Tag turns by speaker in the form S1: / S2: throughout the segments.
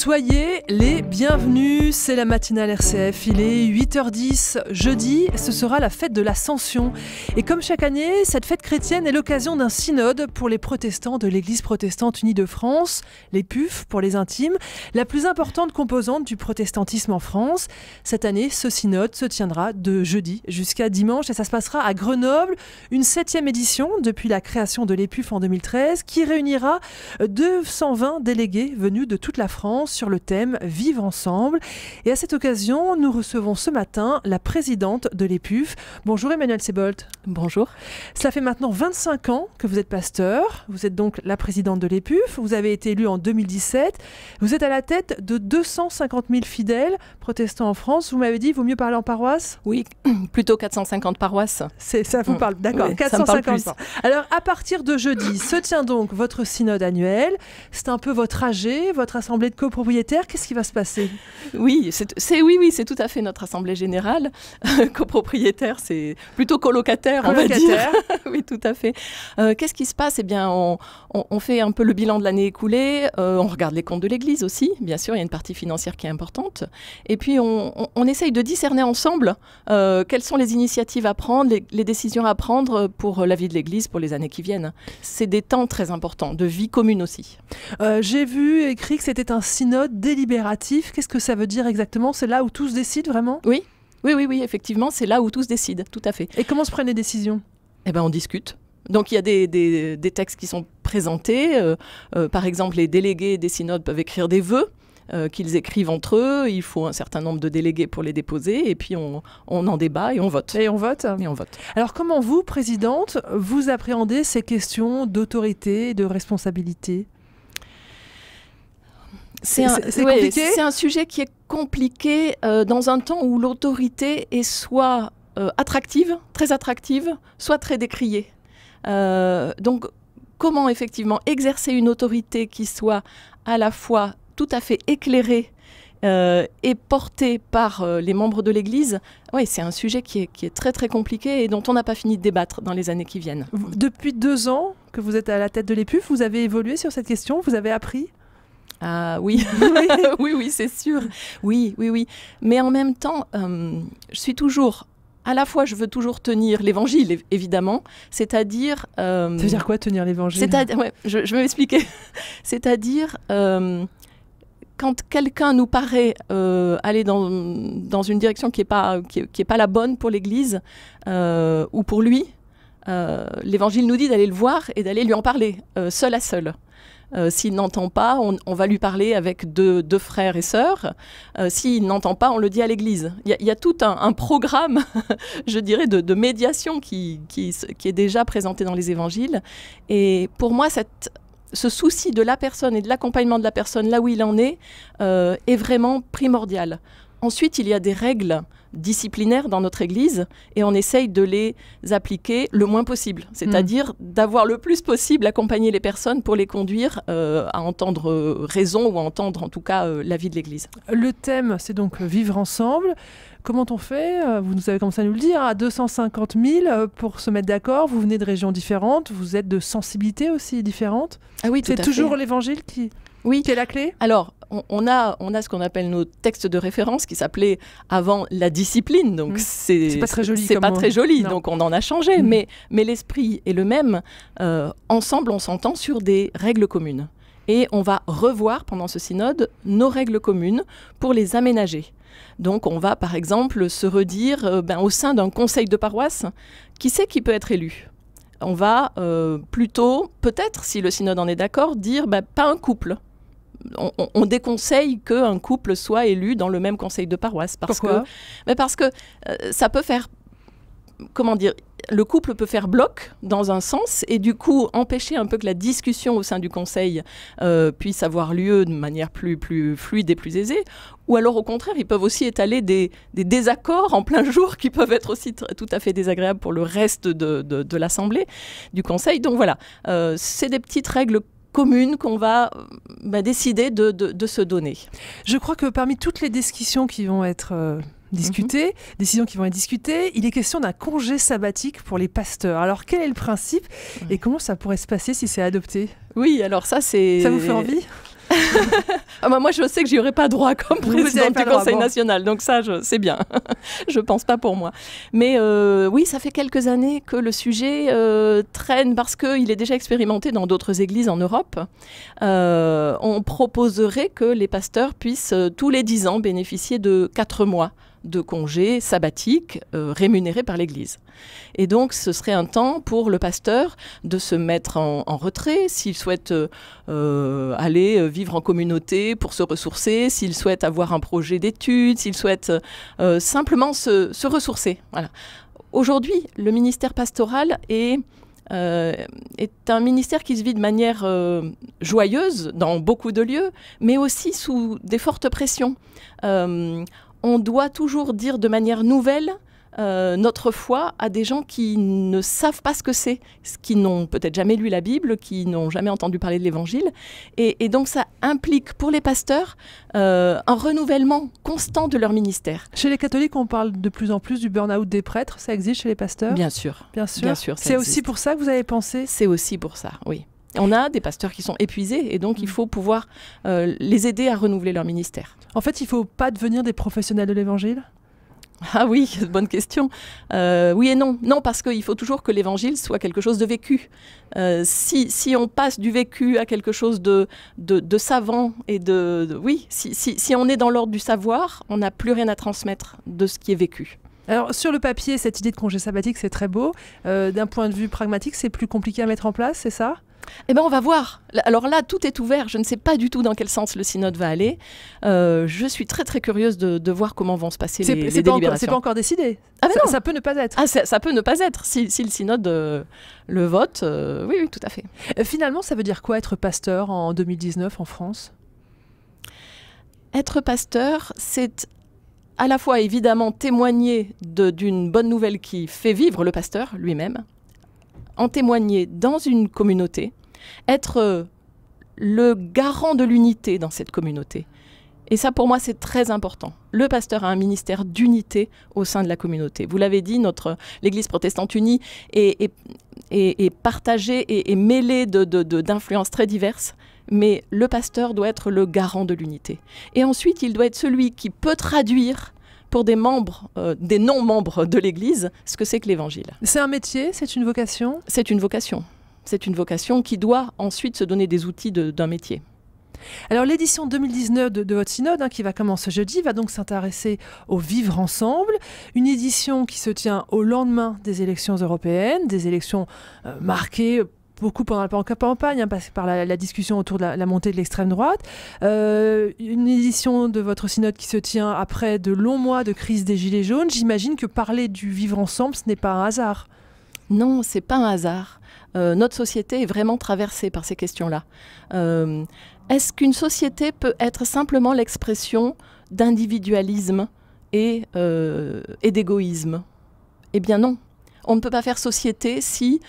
S1: Soyez les bienvenus, c'est la matinale RCF, il est 8h10 jeudi, ce sera la fête de l'Ascension. Et comme chaque année, cette fête chrétienne est l'occasion d'un synode pour les protestants de l'Église protestante unie de France, les PUF pour les intimes, la plus importante composante du protestantisme en France. Cette année, ce synode se tiendra de jeudi jusqu'à dimanche et ça se passera à Grenoble, une septième édition depuis la création de l'EPUF en 2013 qui réunira 220 délégués venus de toute la France sur le thème Vivre ensemble. Et à cette occasion, nous recevons ce matin la présidente de l'EPUF. Bonjour Emmanuel Sebolt. Bonjour. Cela fait maintenant 25 ans que vous êtes pasteur. Vous êtes donc la présidente de l'EPUF. Vous avez été élue en 2017. Vous êtes à la tête de 250 000 fidèles protestants en France. Vous m'avez dit, il vaut mieux parler en paroisse Oui,
S2: plutôt 450 paroisses. C'est ça vous mm. parle, d'accord. 450.
S1: Alors à partir de jeudi se tient donc votre synode annuel. C'est un peu votre AG,
S2: votre assemblée de copropriétaires qu'est-ce qui va se passer Oui, c'est oui, oui, c'est tout à fait notre assemblée générale. copropriétaire, c'est plutôt colocataire, on va dire. oui, tout à fait. Euh, qu'est-ce qui se passe Eh bien, on, fait un peu le bilan de l'année écoulée. Euh, on regarde les comptes de l'Église aussi, bien sûr. Il y a une partie financière qui est importante. Et puis, on, essaye de discerner ensemble euh, quelles sont les initiatives à prendre, les, décisions à prendre pour la vie de l'Église pour les années qui viennent. C'est des temps très importants de vie commune aussi.
S1: J'ai vu écrit que c'était un signe synode délibératif. Qu'est-ce que ça veut dire exactement C'est là où tout se décide, vraiment Oui.
S2: Oui, oui, oui, effectivement, c'est là où tout se décide, tout à fait. Et comment se prennent les décisions Eh bien, on discute. Donc il y a des, textes qui sont présentés. Euh, euh, par exemple, les délégués des synodes peuvent écrire des vœux. Euh, qu'ils écrivent entre eux, il faut un certain nombre de délégués pour les déposer, et puis on, en débat et on vote. Et on vote Et on vote. Alors comment vous, présidente, vous
S1: appréhendez ces questions d'autorité et de responsabilité c'est un,
S2: sujet qui est compliqué euh, dans un temps où l'autorité est soit euh, attractive, très attractive, soit très décriée. Euh, donc, comment effectivement exercer une autorité qui soit à la fois tout à fait éclairée et portée par les membres de l'Église, Oui, c'est un sujet qui est, qui est, très très compliqué et dont on n'a pas fini de débattre dans les années qui viennent.
S1: Depuis deux ans que vous êtes à la tête de l'EPUF, vous avez évolué sur cette question, vous avez appris
S2: ah oui, oui, oui, c'est sûr. Oui, oui, oui. Mais en même temps, euh, je suis toujours à la fois, je veux toujours tenir l'évangile, évidemment, c'est-à-dire. Euh, à dire quoi tenir l'évangile je, vais m'expliquer. c'est-à-dire, euh, quand quelqu'un nous paraît euh, aller dans, une direction qui n'est pas la bonne pour l'Église ou pour lui, l'évangile nous dit d'aller le voir et d'aller lui en parler, seul à seul. Euh, s'il n'entend pas, on, va lui parler avec deux, frères et sœurs. Euh, s'il n'entend pas, on le dit à l'église. Il y, a tout un, programme, je dirais, de, médiation qui, est déjà présenté dans les évangiles. Et pour moi, ce souci de la personne et de l'accompagnement de la personne là où il en est euh, est vraiment primordial. Ensuite, il y a des règles disciplinaires dans notre Église et on essaye de les appliquer le moins possible, c'est-à-dire mm. d'avoir le plus possible accompagné les personnes pour les conduire euh, à entendre euh, raison ou à entendre en tout cas euh, la l'avis de l'Église. Le thème, c'est donc vivre ensemble. Comment
S1: on fait Vous nous avez commencé à nous le dire, à 250 000 pour se mettre d'accord. Vous venez de régions différentes, vous êtes de sensibilités aussi différentes. Ah oui, c'est toujours l'Évangile qui...
S2: Oui. est la clé Alors, on, on, a, on a ce qu'on appelle nos textes de référence qui s'appelaient avant la discipline, donc mm. c'est pas très joli. Pas très joli donc on en a changé, mm. mais, mais l'esprit est le même. Euh, ensemble, on s'entend sur des règles communes. Et on va revoir pendant ce synode nos règles communes pour les aménager. Donc on va par exemple se redire euh, ben, au sein d'un conseil de paroisse, qui sait qui peut être élu On va euh, plutôt, peut-être si le synode en est d'accord, dire ben, pas un couple on, déconseille qu'un couple soit élu dans le même conseil de paroisse. Parce que, mais Parce que euh, ça peut faire, comment dire, le couple peut faire bloc dans un sens et du coup empêcher un peu que la discussion au sein du conseil euh, puisse avoir lieu de manière plus, plus fluide et plus aisée. Ou alors au contraire, ils peuvent aussi étaler des, désaccords en plein jour qui peuvent être aussi tout à fait désagréables pour le reste de, l'Assemblée, du conseil. Donc voilà, euh, c'est des petites règles commune qu'on va euh, bah, décider de, se donner. Je crois que parmi toutes les discussions qui vont être... Euh, discutées,
S1: mhm. décisions qui vont être discutées. Il est question d'un congé sabbatique pour les pasteurs. Alors quel est le principe et comment ça pourrait se passer si c'est adopté
S2: Oui, alors ça
S1: c'est... Ça vous fait envie
S2: ah, bah, moi, je sais que j'y aurais pas droit comme président du Conseil national, donc ça, c'est bien. je ne pense pas pour moi. Mais euh, oui, ça fait quelques années que le sujet euh, traîne parce qu'il est déjà expérimenté dans d'autres églises en Europe. Euh, on proposerait que les pasteurs puissent tous les 10 ans bénéficier de 4 mois de congés sabbatiques euh, rémunérés par l'Église. Et donc ce serait un temps pour le pasteur de se mettre en, retrait s'il souhaite euh, aller euh, vivre en communauté pour se ressourcer, s'il souhaite avoir un projet d'études, s'il souhaite simplement se, ressourcer. Voilà. Aujourd'hui, le ministère pastoral est est un ministère qui se vit de manière joyeuse dans beaucoup de lieux, mais aussi sous des fortes pressions on doit toujours dire de manière nouvelle euh, notre foi à des gens qui ne savent pas ce que c'est, qui n'ont peut-être jamais lu la Bible, qui n'ont jamais entendu parler de l'Évangile. Et, donc ça implique pour les pasteurs euh, un renouvellement constant de leur ministère. Chez les catholiques, on parle
S1: de plus en plus du burn-out
S2: des prêtres. Ça existe chez les pasteurs Bien sûr.
S1: Bien sûr. c'est aussi
S2: pour ça que vous avez pensé C'est aussi pour ça, oui. On a des pasteurs qui sont épuisés et donc il mm. faut pouvoir euh, les aider à renouveler leur ministère. En fait, il faut pas devenir des professionnels de l'évangile ah oui, bonne question. Euh, oui et non. Non, parce qu'il faut toujours que l'évangile soit quelque chose de vécu. Euh, si, on passe du vécu à quelque chose de, de, savant et de... oui, si, on est dans l'ordre du savoir, on n'a plus rien à transmettre de ce qui est vécu.
S1: Alors sur le papier, cette idée de congé sabbatique, c'est très beau. Euh, d'un point de vue pragmatique, c'est plus
S2: compliqué à mettre en place, c'est ça eh bien, on va voir. Alors là, tout est ouvert. Je ne sais pas du tout dans quel sens le synode va aller. Euh, je suis très très curieuse de, voir comment vont se passer les, les délibérations. C'est pas encore décidé. Ah ça, non. ça, peut ne pas être. Ah, ça, peut ne pas être. Si, le synode euh, le vote, euh, oui, oui, tout à fait. Finalement, ça veut dire quoi être pasteur en 2019 en France Être pasteur, c'est à la fois évidemment témoigner d'une bonne nouvelle qui fait vivre le pasteur lui-même, en témoigner dans une communauté, être euh, le garant de l'unité dans cette communauté. Et ça, pour moi, c'est très important. Le pasteur a un ministère d'unité au sein de la communauté. Vous l'avez dit, notre euh, l'Église protestante unie est, est, est, partagée et mêlée d'influences de, de, très diverses, mais le pasteur doit être le garant de l'unité. Et ensuite, il doit être celui qui peut traduire pour des membres, euh, des non-membres de l'Église, ce que c'est que l'Évangile. C'est un métier, c'est une vocation C'est une vocation. C'est une vocation qui doit ensuite se donner des outils d'un métier. Alors
S1: l'édition 2019 de, votre synode, hein, qui va commencer jeudi, va donc s'intéresser au vivre ensemble, une édition qui se tient au lendemain des élections européennes, des élections euh, marquées beaucoup pendant la campagne, hein, passé par la, discussion autour de la, montée de l'extrême droite. Euh, une édition de votre synode qui se tient après de longs mois de crise des Gilets jaunes.
S2: J'imagine que parler du vivre ensemble, ce n'est pas un hasard. Non, c'est pas un hasard. Euh, notre société est vraiment traversée par ces questions-là. Euh, est-ce qu'une société peut être simplement l'expression d'individualisme et, et d'égoïsme Eh bien non. On ne peut pas faire société si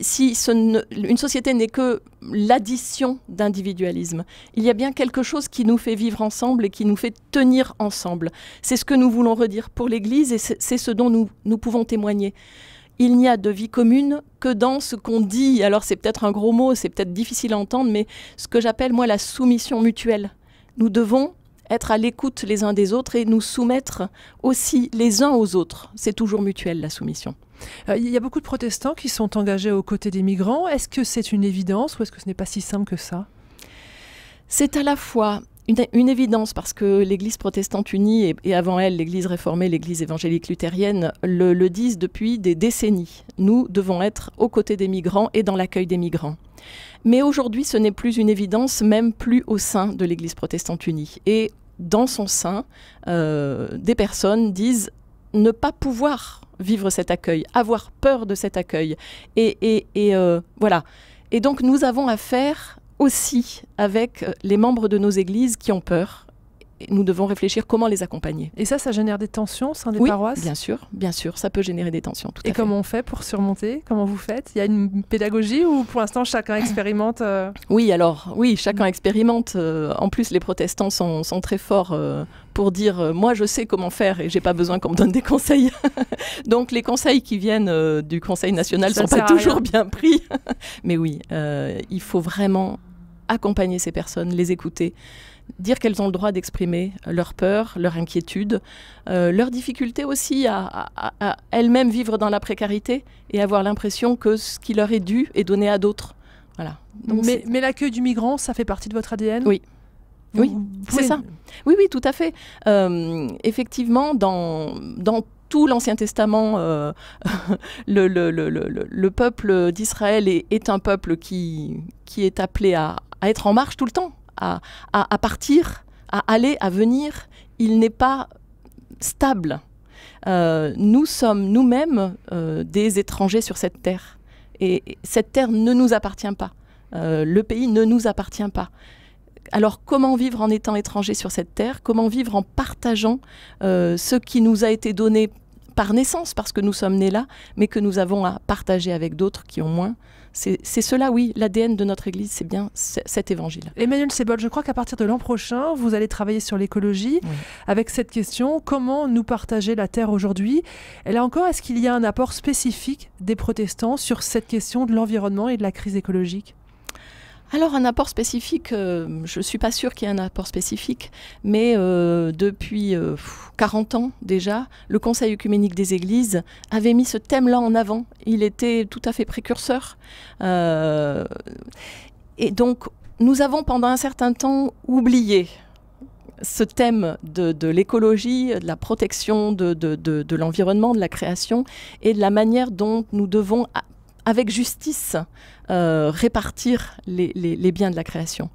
S2: si une société n'est que l'addition d'individualisme, il y a bien quelque chose qui nous fait vivre ensemble et qui nous fait tenir ensemble. C'est ce que nous voulons redire pour l'Église et c'est ce dont nous, nous pouvons témoigner. Il n'y a de vie commune que dans ce qu'on dit. Alors c'est peut-être un gros mot, c'est peut-être difficile à entendre, mais ce que j'appelle moi la soumission mutuelle. Nous devons être à l'écoute les uns des autres et nous soumettre aussi les uns aux autres. C'est toujours mutuel la soumission. Euh, il y a beaucoup de protestants qui sont engagés aux côtés des migrants. Est-ce que c'est une évidence ou est-ce que ce n'est pas si simple que ça C'est à la fois une, évidence parce que l'Église protestante unie et, avant elle l'Église réformée, l'Église évangélique luthérienne le, disent depuis des décennies. Nous devons être aux côtés des migrants et dans l'accueil des migrants. Mais aujourd'hui, ce n'est plus une évidence, même plus au sein de l'Église protestante unie. Et dans son sein, euh, des personnes disent ne pas pouvoir vivre cet accueil, avoir peur de cet accueil. Et, euh, voilà. Et donc nous avons affaire aussi avec euh, les membres de nos églises qui ont peur, nous devons réfléchir comment les accompagner.
S1: Et ça, ça génère des tensions au sein des oui, paroisses
S2: Bien sûr, bien sûr, ça peut générer des tensions. Tout et
S1: comment on fait pour surmonter Comment vous faites Il y a une pédagogie ou pour l'instant chacun expérimente euh
S2: Oui, alors oui, chacun expérimente. Euh, en plus, les protestants sont, très forts euh, pour dire moi je sais comment faire et j'ai pas besoin qu'on me donne des conseils. Donc les conseils qui viennent du Conseil national ne sont pas toujours bien pris. Mais oui, il faut vraiment accompagner ces personnes, les écouter dire qu'elles ont le droit d'exprimer euh, leur peur, leur inquiétude, euh, leur difficulté aussi à, elles-mêmes vivre dans la précarité et avoir l'impression que ce qui leur est dû est donné à d'autres. Voilà. mais, la l'accueil du migrant, ça fait partie de votre ADN Oui. oui, c'est ça. Oui, oui, tout à fait. Euh, effectivement, dans, dans tout l'Ancien Testament, le, le, le, le, peuple d'Israël est, est, un peuple qui, qui est appelé à, à être en marche tout le temps à, partir, à aller, à venir, il n'est pas stable. Euh, nous sommes nous-mêmes euh, des étrangers sur cette terre. Et cette terre ne nous appartient pas. Euh, le pays ne nous appartient pas. Alors comment vivre en étant étranger sur cette terre Comment vivre en partageant ce qui nous a été donné par naissance, parce que nous sommes nés là, mais que nous avons à partager avec d'autres qui ont moins c'est cela, oui, l'ADN de notre Église, c'est bien cet évangile. Emmanuel Sebol, je crois qu'à partir de l'an
S1: prochain, vous allez travailler sur l'écologie avec cette question comment nous partager la terre aujourd'hui Et là encore, est-ce qu'il y a un apport spécifique des protestants sur cette question de
S2: l'environnement et de la crise écologique alors un apport spécifique, euh, je ne suis pas sûre qu'il y ait un apport spécifique, mais euh, depuis 40 euh, ans déjà, le Conseil œcuménique des Églises avait mis ce thème-là en avant. Il était tout à fait précurseur. et donc, nous avons pendant un certain temps oublié ce thème de, l'écologie, de la protection de, de l'environnement, de la création et de la manière dont nous devons avec justice euh, répartir les, biens de la création.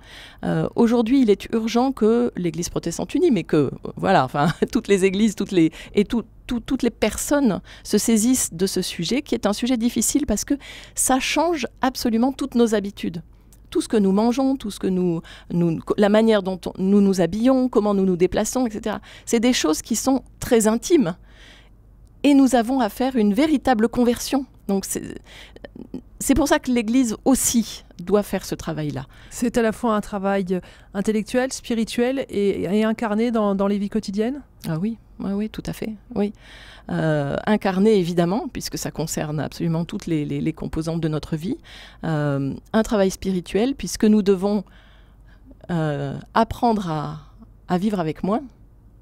S2: Euh, aujourd'hui, il est urgent que l'Église protestante unie, mais que euh, voilà, enfin toutes les églises, toutes les et toutes les personnes se saisissent de ce sujet, qui est un sujet difficile parce que ça change absolument toutes nos habitudes tout ce que nous mangeons, tout ce que nous, nous la manière dont nous nous habillons, comment nous nous déplaçons, etc. C'est des choses qui sont très intimes et nous avons à faire une véritable conversion. Donc c'est pour ça que l'Église aussi doit faire ce travail-là. C'est à la fois un travail intellectuel,
S1: spirituel et, incarné dans, les vies quotidiennes
S2: Ah oui, oui, oui, tout à fait. Oui. Euh, incarné évidemment, puisque ça concerne absolument toutes les, composantes de notre vie. Euh, un travail spirituel, puisque nous devons euh, apprendre à, à vivre avec moins.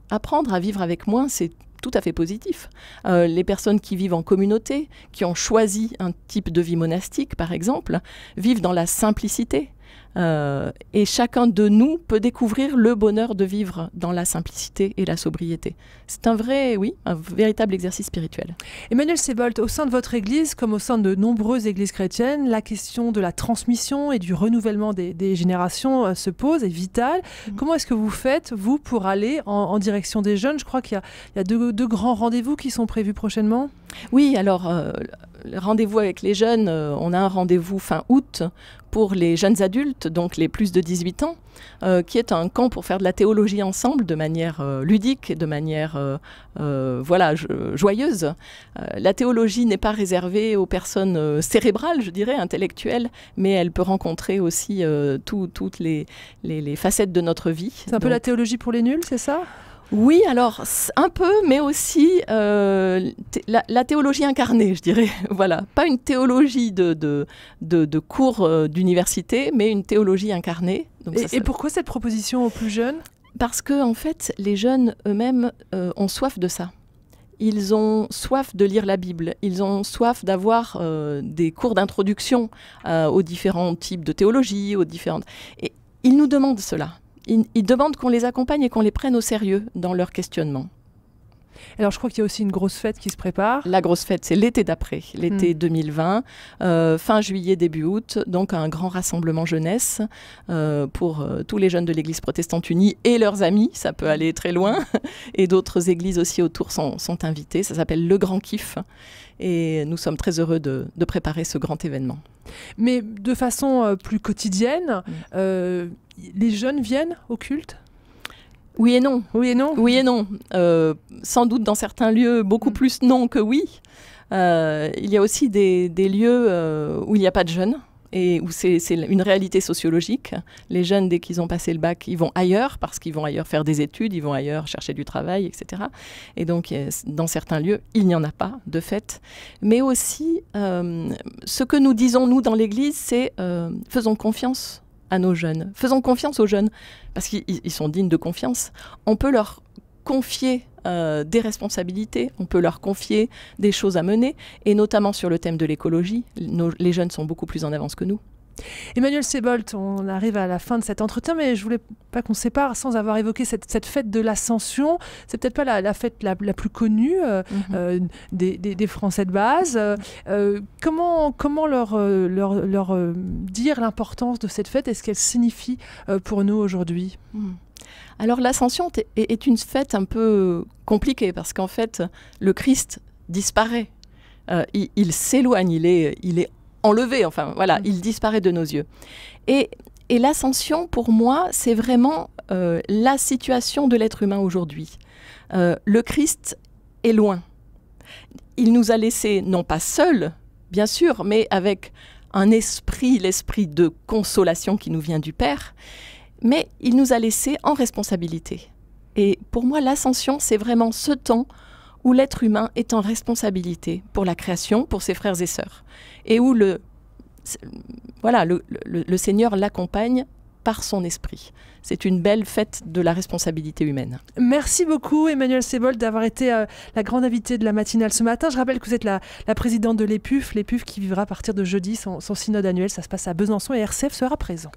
S2: Apprendre à vivre avec moins, c'est tout à fait positif. Euh, les personnes qui vivent en communauté, qui ont choisi un type de vie monastique, par exemple, vivent dans la simplicité. Euh, et chacun de nous peut découvrir le bonheur de vivre dans la simplicité et la sobriété c'est un vrai, oui, un véritable exercice spirituel. Emmanuel Sebolt, au sein de votre Église, comme au sein de nombreuses Églises chrétiennes, la
S1: question de la transmission et du renouvellement des, générations euh, se pose, est vitale. Mm. Comment est-ce que vous faites, vous, pour aller en, direction des jeunes Je crois qu'il y, a, deux, grands rendez-vous qui sont prévus prochainement.
S2: Oui, alors... Euh, rendez-vous avec les jeunes, euh, on a un rendez-vous fin août pour les jeunes adultes, donc les plus de 18 ans, qui est un camp pour faire de la théologie ensemble de manière ludique et de manière euh, euh, voilà, joyeuse. Euh, la théologie n'est pas réservée aux personnes cérébrales, je dirais, intellectuelles, mais elle peut rencontrer aussi toutes les, facettes de notre vie. C'est un peu la théologie pour les nuls, c'est ça oui, alors un peu, mais aussi la, théologie incarnée, je dirais. voilà, pas une théologie de, cours d'université, mais une théologie incarnée. et pourquoi cette proposition aux plus jeunes parce que, en fait, les jeunes eux-mêmes euh, ont soif de ça. Ils ont soif de lire la Bible, ils ont soif d'avoir euh, des cours d'introduction euh, aux différents types de théologie, aux différentes. Et ils nous demandent cela. ils, ils demandent qu'on les accompagne et qu'on les prenne au sérieux dans leur questionnement. Alors je crois qu'il y a aussi une grosse fête qui se prépare. La grosse fête, c'est l'été d'après, l'été 2020, hmm. euh, fin juillet, début août, donc un grand rassemblement jeunesse euh, pour euh, tous les jeunes de l'Église protestante unie et leurs amis, ça peut hmm. aller très loin, et d'autres églises aussi autour sont, invitées, ça s'appelle le grand kiff, et nous sommes très heureux de, préparer ce grand événement.
S1: Mais de façon plus quotidienne, hmm. les jeunes viennent au culte
S2: oui et non. Oui et non. Oui et non. Euh, sans doute dans certains lieux beaucoup mm. plus non que oui. Euh, il y a aussi des, lieux euh, où il n'y a pas de jeunes et où c'est une réalité sociologique. Les jeunes, dès qu'ils ont passé le bac, ils vont ailleurs parce qu'ils vont ailleurs faire des études, ils vont ailleurs chercher du travail, etc. Et donc, dans certains lieux, il n'y en a pas, de fait. Mais aussi, ce que nous disons, nous, dans l'Église, c'est faisons confiance à nos jeunes. Faisons confiance aux jeunes, parce qu'ils sont dignes de confiance. On peut leur confier euh, des responsabilités, on peut leur confier des choses à mener, et notamment sur le thème de l'écologie, les jeunes sont beaucoup plus en avance que nous. Emmanuel Sebolt, on arrive à la fin de cet entretien, mais je voulais pas qu'on sépare
S1: sans avoir évoqué cette, fête de l'Ascension. C'est peut-être pas la, fête la, plus connue euh, mhm. euh, des, Français de base. Euh, comment comment leur, leur, dire l'importance de cette fête et ce qu'elle signifie pour nous aujourd'hui mhm.
S2: Alors l'Ascension est une fête un peu compliquée parce qu'en fait, le Christ disparaît. il, s'éloigne, il est, il est enlevé, enfin voilà, mm. il disparaît de nos yeux. Et, l'ascension, pour moi, c'est vraiment euh, la situation de l'être humain aujourd'hui. Euh, le Christ est loin. Il nous a laissés, non pas seuls, bien sûr, mais avec un esprit, l'esprit de consolation qui nous vient du Père, mais il nous a laissés en responsabilité. Et pour moi, l'ascension, c'est vraiment ce temps où l'être humain est en responsabilité pour la création, pour ses frères et sœurs, et où le, voilà, le, Seigneur l'accompagne par son esprit. C'est une belle fête de la responsabilité humaine.
S1: Merci beaucoup Emmanuel Sebold d'avoir été euh, la grande invitée de la matinale ce matin. Je rappelle que vous êtes la, la présidente de l'EPUF, l'EPUF qui vivra à partir de jeudi son, son synode annuel. Ça se passe à Besançon et RCF sera présent.